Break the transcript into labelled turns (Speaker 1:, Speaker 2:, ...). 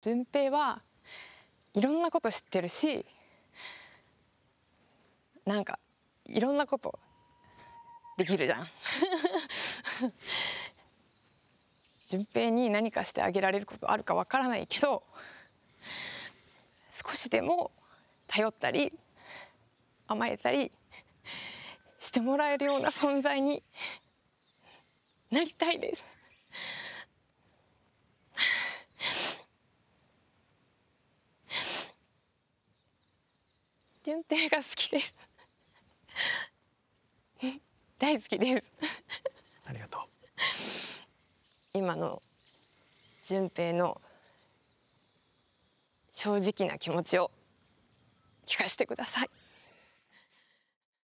Speaker 1: 順平はいろんなこと知ってるしなんかいろんなことできるじゃん。順平に何かしてあげられることあるかわからないけど少しでも頼ったり甘えたりしてもらえるような存在に
Speaker 2: なりたいです。純平が好き
Speaker 3: で
Speaker 4: す 大好きですありがとう今の純平の正直な気持ちを聞かせてください